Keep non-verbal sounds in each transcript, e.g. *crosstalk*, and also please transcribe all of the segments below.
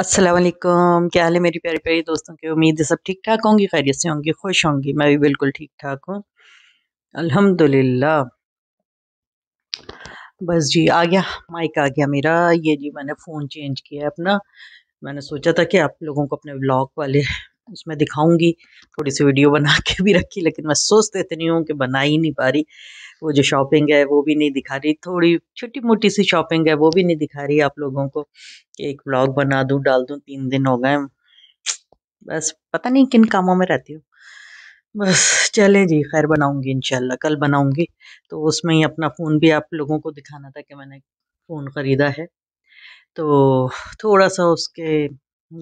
असलम क्या हाल है मेरी प्यारी प्यारी दोस्तों की उम्मीद है सब ठीक ठाक होंगी खैरियत से होंगी खुश होंगी मैं भी बिल्कुल ठीक ठाक हूँ अल्हम्दुलिल्लाह बस जी आ गया माइक आ गया मेरा ये जी मैंने फ़ोन चेंज किया है अपना मैंने सोचा था कि आप लोगों को अपने ब्लॉग वाले उसमें दिखाऊंगी थोड़ी सी वीडियो बना के भी रखी लेकिन मैं सोचते इतनी हूँ कि बना ही नहीं पा रही वो जो शॉपिंग है वो भी नहीं दिखा रही थोड़ी छोटी मोटी सी शॉपिंग है वो भी नहीं दिखा रही आप लोगों को कि एक ब्लॉग बना दूँ डाल दूँ तीन दिन हो गए बस पता नहीं किन कामों में रहती हूँ बस चलें जी खैर बनाऊंगी इनशाला कल बनाऊंगी तो उसमें ही अपना फ़ोन भी आप लोगों को दिखाना था कि मैंने फ़ोन ख़रीदा है तो थोड़ा सा उसके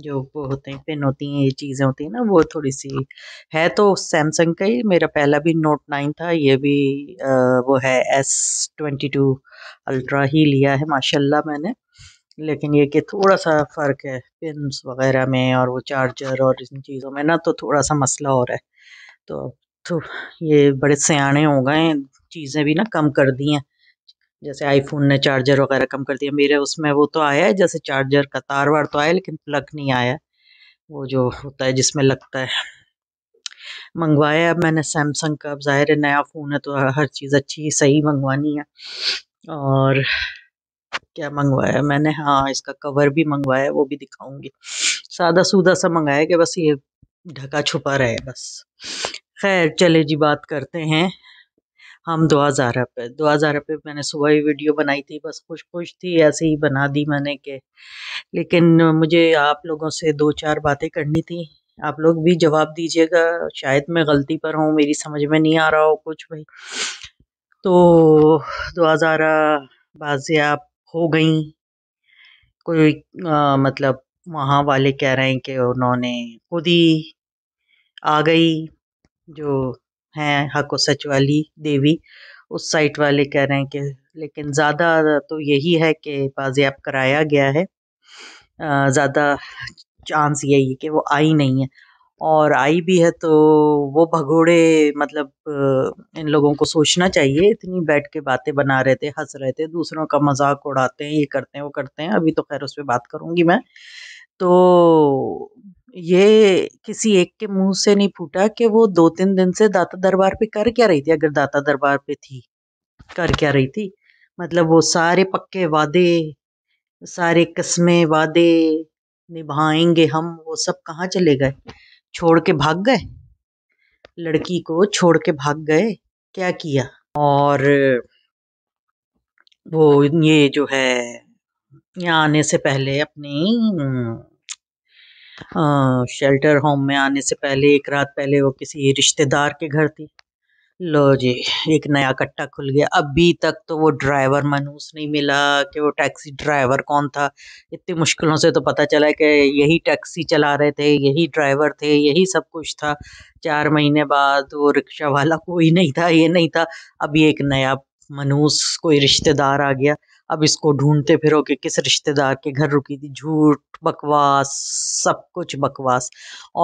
जो वो होते हैं पिन होती हैं ये चीज़ें होती हैं ना वो थोड़ी सी है तो सैमसंग का ही मेरा पहला भी नोट नाइन था ये भी आ, वो है एस ट्वेंटी टू अल्ट्रा ही लिया है माशाल्लाह मैंने लेकिन ये कि थोड़ा सा फ़र्क है पिन वगैरह में और वो चार्जर और इन चीज़ों में ना तो थोड़ा सा मसला हो रहा है तो, तो ये बड़े सियाने हो गए चीज़ें भी ना कम कर दी हैं जैसे आईफोन ने चार्जर वगैरह कम कर दिया मेरे उसमें वो तो आया है जैसे चार्जर का तार वार तो आया लेकिन प्लग नहीं आया वो जो होता है जिसमें लगता है मंगवाया मैंने सैमसंग का अब ज़ाहिर है नया फ़ोन है तो हर चीज़ अच्छी सही मंगवानी है और क्या मंगवाया मैंने हाँ इसका कवर भी मंगवाया वो भी दिखाऊंगी सादा सूदा सा मंगाया कि बस ये ढका छुपा रहे बस खैर चले जी बात करते हैं हम दो हज़ार पे दो हजार रुपये मैंने सुबह ही वीडियो बनाई थी बस खुश खुश थी ऐसे ही बना दी मैंने के लेकिन मुझे आप लोगों से दो चार बातें करनी थी आप लोग भी जवाब दीजिएगा शायद मैं गलती पर हूँ मेरी समझ में नहीं आ रहा हो कुछ भाई तो दो हज़ार बाजियाब हो गई कोई आ, मतलब वहाँ वाले कह रहे हैं कि उन्होंने खुद ही आ गई जो हैं सच वाली देवी उस साइट वाले कह रहे हैं कि लेकिन ज़्यादा तो यही है कि बाजियाब कराया गया है ज़्यादा चांस यही है कि वो आई नहीं है और आई भी है तो वो भगोड़े मतलब इन लोगों को सोचना चाहिए इतनी बैठ के बातें बना रहे थे हंस रहे थे दूसरों का मजाक उड़ाते हैं ये करते हैं वो करते हैं अभी तो खैर उस पर बात करूँगी मैं तो ये किसी एक के मुंह से नहीं फूटा कि वो दो तीन दिन से दाता दरबार पे कर क्या रही थी अगर दाता दरबार पे थी कर क्या रही थी मतलब वो सारे पक्के वादे सारे कस्में वादे निभाएंगे हम वो सब कहाँ चले गए छोड़ के भाग गए लड़की को छोड़ के भाग गए क्या किया और वो ये जो है यहाँ आने से पहले अपनी शेल्टर हाँ, होम में आने से पहले एक रात पहले वो किसी रिश्तेदार के घर थी लो जी एक नया कट्टा खुल गया अभी तक तो वो ड्राइवर मनूस नहीं मिला कि वो टैक्सी ड्राइवर कौन था इतनी मुश्किलों से तो पता चला कि यही टैक्सी चला रहे थे यही ड्राइवर थे यही सब कुछ था चार महीने बाद वो रिक्शा वाला कोई नहीं था ये नहीं था अभी एक नया मनूस कोई रिश्तेदार आ गया अब इसको ढूंढते फिरो कि किस रिश्तेदार के घर रुकी थी झूठ बकवास सब कुछ बकवास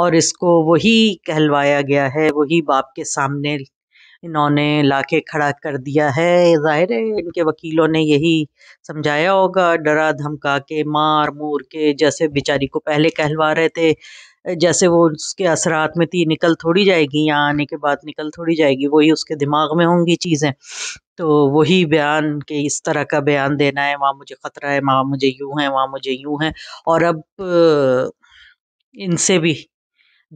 और इसको वही कहलवाया गया है वही बाप के सामने इन्होंने लाके खड़ा कर दिया है जाहिर है इनके वकीलों ने यही समझाया होगा डरा धमका के मार मूर के जैसे बेचारी को पहले कहलवा रहे थे जैसे वो उसके असरात में थी निकल थोड़ी जाएगी यहाँ आने के बाद निकल थोड़ी जाएगी वही उसके दिमाग में होंगी चीज़ें तो वही बयान के इस तरह का बयान देना है वहाँ मुझे ख़तरा है वहाँ मुझे यूँ है वहाँ मुझे यूँ है और अब इनसे भी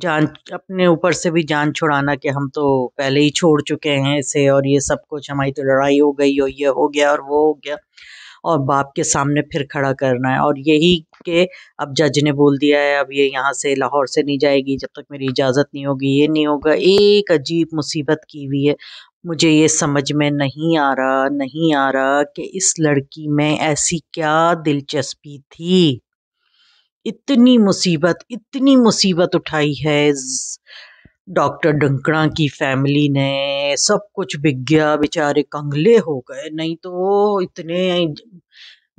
जान अपने ऊपर से भी जान छुड़ाना कि हम तो पहले ही छोड़ चुके हैं इसे और ये सब कुछ हमारी तो लड़ाई हो गई और ये हो गया और वो हो गया और बाप के सामने फिर खड़ा करना है और यही के अब जज ने बोल दिया है अब ये यहाँ से लाहौर से नहीं जाएगी जब तक मेरी इजाज़त नहीं होगी ये नहीं होगा एक अजीब मुसीबत की हुई है मुझे ये समझ में नहीं आ रहा नहीं आ रहा कि इस लड़की में ऐसी क्या दिलचस्पी थी इतनी मुसीबत इतनी मुसीबत उठाई है डॉक्टर डंकड़ा की फैमिली ने सब कुछ बिक गया बेचारे कंगले हो गए नहीं तो इतने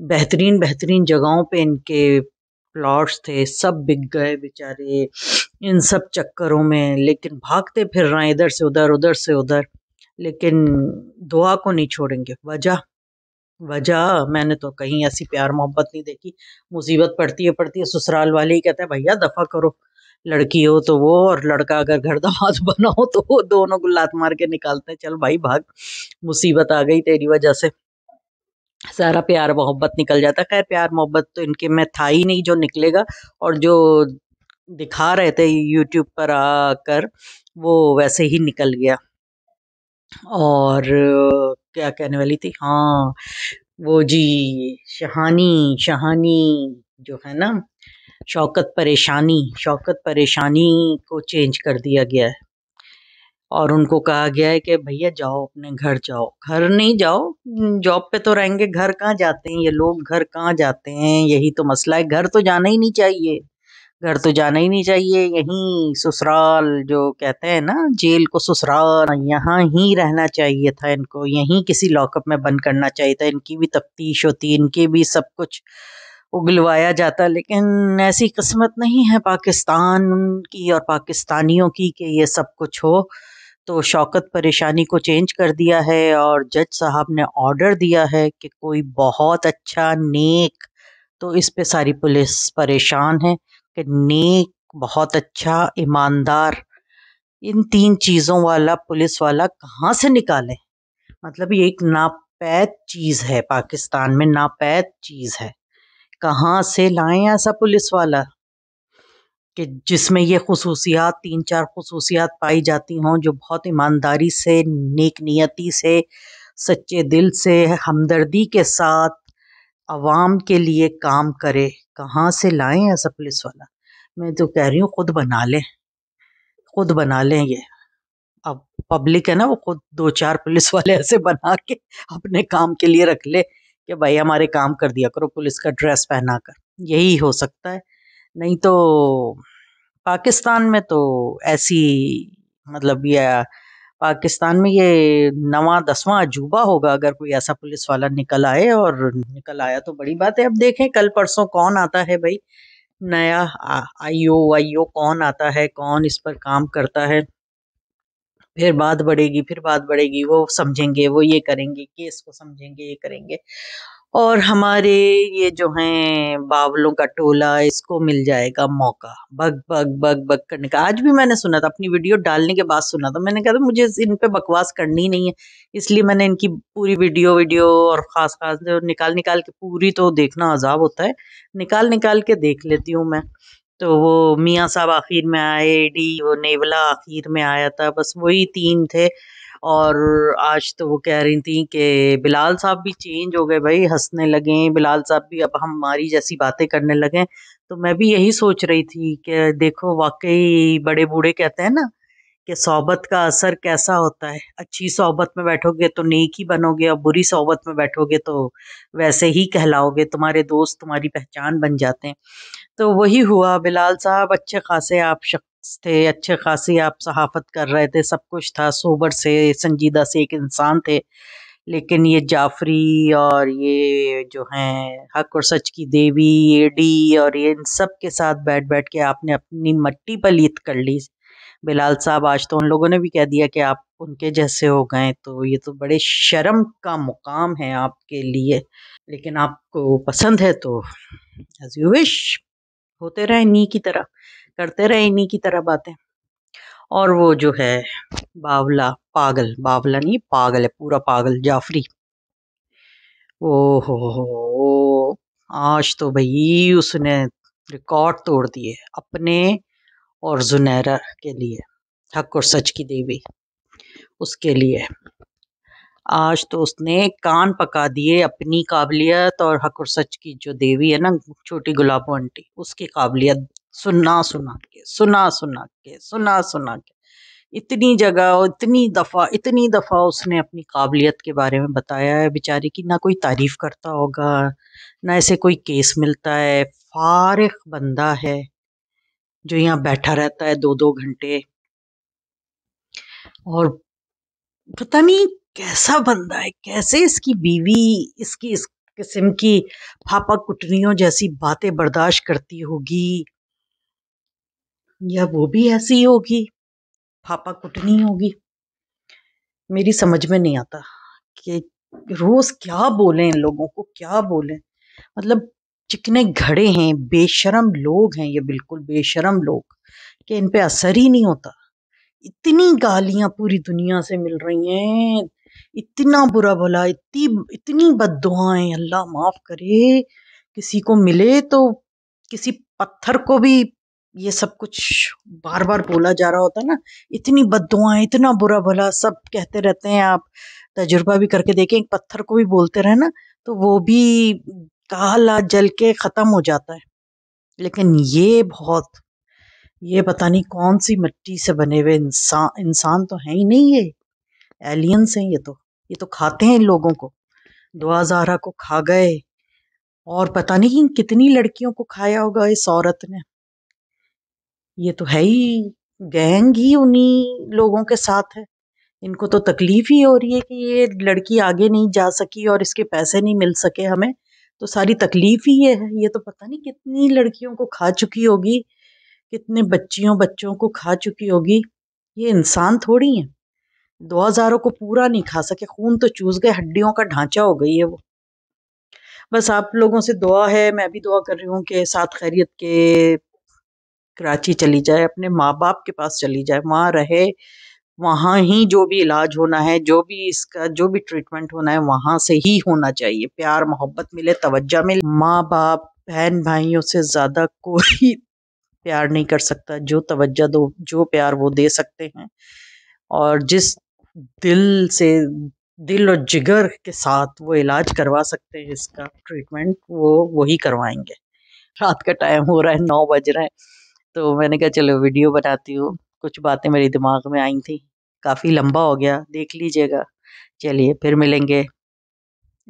बेहतरीन बेहतरीन जगहों पे इनके प्लॉट्स थे सब बिक गए बेचारे इन सब चक्करों में लेकिन भागते फिर रहे हैं इधर से उधर उधर से उधर लेकिन दुआ को नहीं छोड़ेंगे वजह वजह मैंने तो कहीं ऐसी प्यार मोहब्बत नहीं देखी मुसीबत पड़ती है पड़ती है ससुराल वाले ही कहते हैं भैया दफ़ा करो लड़की हो तो वो और लड़का अगर घर दामाद *laughs* बना हो तो वो दोनों को लात मार के निकालते हैं चल भाई भाग मुसीबत आ गई तेरी वजह से सारा प्यार मोहब्बत निकल जाता खैर प्यार मोहब्बत तो इनके में था ही नहीं जो निकलेगा और जो दिखा रहे थे यूट्यूब पर आकर वो वैसे ही निकल गया और क्या कहने वाली थी हाँ वो जी शहानी शहानी जो है ना शौकत परेशानी शौकत परेशानी को चेंज कर दिया गया है और उनको कहा गया है कि भैया जाओ अपने घर जाओ घर नहीं जाओ जॉब हम्म, पे तो रहेंगे घर कहाँ जाते हैं ये लोग घर कहाँ जाते हैं यही तो मसला है घर तो जाना ही नहीं चाहिए घर तो जाना ही नहीं चाहिए यहीं ससुराल जो कहते हैं ना जेल को ससुराल यहाँ ही रहना चाहिए था इनको यहीं किसी लॉकअप में बंद करना चाहिए था इनकी भी तफ्तीश होती इनके भी सब कुछ उगलवाया जाता लेकिन ऐसी किस्मत नहीं है पाकिस्तान की और पाकिस्तानियों की कि ये सब कुछ हो तो शौकत परेशानी को चेंज कर दिया है और जज साहब ने ऑर्डर दिया है कि कोई बहुत अच्छा नेक तो इस पे सारी पुलिस परेशान है कि नेक बहुत अच्छा ईमानदार इन तीन चीज़ों वाला पुलिस वाला कहाँ से निकाले मतलब ये एक नापैद चीज़ है पाकिस्तान में नापैद चीज़ है कहाँ से लाएं ऐसा पुलिस वाला कि जिसमें ये खसूसियात तीन चार खसूसियात पाई जाती हों जो बहुत ईमानदारी से नेक नियति से सच्चे दिल से हमदर्दी के साथ आवाम के लिए काम करे कहाँ से लाएं ऐसा पुलिस वाला मैं तो कह रही हूँ खुद बना लें खुद बना लें ये अब पब्लिक है ना वो खुद दो चार पुलिस वाले ऐसे बना के अपने काम के लिए रख ले कि भाई हमारे काम कर दिया करो पुलिस का ड्रेस पहना कर यही हो सकता है नहीं तो पाकिस्तान में तो ऐसी मतलब यह पाकिस्तान में ये नवा दसवा अजूबा होगा अगर कोई ऐसा पुलिस वाला निकल आए और निकल आया तो बड़ी बात है अब देखें कल परसों कौन आता है भाई नया आईओ आईओ कौन आता है कौन इस पर काम करता है फिर बात बढ़ेगी फिर बात बढ़ेगी वो समझेंगे वो ये करेंगे केस को समझेंगे ये करेंगे और हमारे ये जो हैं बावलों का टोला इसको मिल जाएगा मौका बग बग बग बग करने का आज भी मैंने सुना था अपनी वीडियो डालने के बाद सुना था मैंने कहा था मुझे इन पे बकवास करनी नहीं है इसलिए मैंने इनकी पूरी वीडियो वीडियो और ख़ास खास निकाल निकाल के पूरी तो देखना अजाब होता है निकाल निकाल के देख लेती हूँ मैं तो वो मियाँ साहब आखिर में आए डी वो नेवला आखिर में आया था बस वही तीन थे और आज तो वो कह रही थी कि बिलाल साहब भी चेंज हो गए भाई हंसने लगे बिलाल साहब भी अब हमारी जैसी बातें करने लगे तो मैं भी यही सोच रही थी कि देखो वाकई बड़े बूढ़े कहते हैं ना कि सोबत का असर कैसा होता है अच्छी सोबत में बैठोगे तो नेक ही बनोगे और बुरी सोबत में बैठोगे तो वैसे ही कहलाओगे तुम्हारे दोस्त तुम्हारी पहचान बन जाते हैं तो वही हुआ बिलाल साहब अच्छे खासे आप शख्स थे अच्छे खासे आप सहाफ़त कर रहे थे सब कुछ था सोबर से संजीदा से एक इंसान थे लेकिन ये जाफरी और ये जो हैं हक और सच की देवी ये डी और ये इन सब के साथ बैठ बैठ के आपने अपनी मट्टी पर लीत कर ली बिलाल साहब आज तो उन लोगों ने भी कह दिया कि आप उनके जैसे हो गए तो ये तो बड़े शर्म का मुकाम है आपके लिए लेकिन आपको पसंद है तो एज यू विश होते रहे इन्हीं की तरह करते रहे इन्हीं की तरह बातें और वो जो है बावला पागल बावला नहीं पागल है पूरा पागल जाफरी ओ हो हो आज तो भाई उसने रिकॉर्ड तोड़ दिए अपने और जुनैरा के लिए हक और सच की देवी उसके लिए आज तो उसने कान पका दिए अपनी काबिलियत और हक और सच की जो देवी है ना छोटी गुलाबो आंटी उसकी काबिलियत सुना सुना के सुना सुना के सुना सुना के इतनी जगह इतनी दफ़ा इतनी दफ़ा उसने अपनी काबिलियत के बारे में बताया है बेचारी की ना कोई तारीफ़ करता होगा ना ऐसे कोई केस मिलता है फारग बंदा है जो यहाँ बैठा रहता है दो दो घंटे और पता नहीं कैसा बंदा है कैसे इसकी बीवी इसकी इस किस्म की फापा कुटनियों जैसी बातें बर्दाश्त करती होगी या वो भी ऐसी होगी फापा कुटनी होगी मेरी समझ में नहीं आता कि रोज़ क्या बोलें इन लोगों को क्या बोलें मतलब चिकने घड़े हैं बेशरम लोग हैं ये बिल्कुल बेशरम लोग कि इन पे असर ही नहीं होता इतनी गालियां पूरी दुनिया से मिल रही हैं इतना बुरा भला इतनी इतनी बद्दुआएं अल्लाह माफ़ करे किसी को मिले तो किसी पत्थर को भी ये सब कुछ बार बार बोला जा रहा होता है ना इतनी बदुआएं इतना बुरा भला सब कहते रहते हैं आप तजुर्बा भी करके देखें एक पत्थर को भी बोलते रहे ना तो वो भी काला जल के ख़त्म हो जाता है लेकिन ये बहुत ये पता नहीं कौन सी मिट्टी से बने हुए इंसान इंसान तो है ही नहीं ये एलियंस हैं ये तो ये तो खाते हैं इन लोगों को दुआ जहरा को खा गए और पता नहीं कितनी लड़कियों को खाया होगा इस औरत ने ये तो है ही गैंग ही उन्हीं लोगों के साथ है इनको तो तकलीफ ही हो रही है कि ये लड़की आगे नहीं जा सकी और इसके पैसे नहीं मिल सके हमें तो सारी तकलीफ ही ये है ये तो पता नहीं कितनी लड़कियों को खा चुकी होगी कितने बच्चियों बच्चों को खा चुकी होगी ये इंसान थोड़ी है दो हज़ारों को पूरा नहीं खा सके खून तो चूस गए हड्डियों का ढांचा हो गई है वो बस आप लोगों से दुआ है मैं भी दुआ कर रही हूँ कि साथ खैरियत के कराची चली जाए अपने माँ बाप के पास चली जाए वहाँ रहे वहाँ ही जो भी इलाज होना है जो भी इसका जो भी ट्रीटमेंट होना है वहाँ से ही होना चाहिए प्यार मोहब्बत मिले तवज्जा मिले माँ बाप बहन भाइयों से ज़्यादा कोई प्यार नहीं कर सकता जो तवज्जा दो जो प्यार वो दे सकते हैं और जिस दिल से दिल और जिगर के साथ वो इलाज करवा सकते हैं इसका ट्रीटमेंट वो वही करवाएंगे रात का टाइम हो रहा है नौ बज रहे हैं तो मैंने कहा चलो वीडियो बनाती हूँ कुछ बातें मेरे दिमाग में आई थी काफ़ी लंबा हो गया देख लीजिएगा चलिए फिर मिलेंगे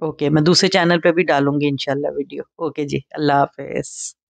ओके मैं दूसरे चैनल पे भी डालूंगी इंशाल्लाह वीडियो ओके जी अल्लाह हाफिज़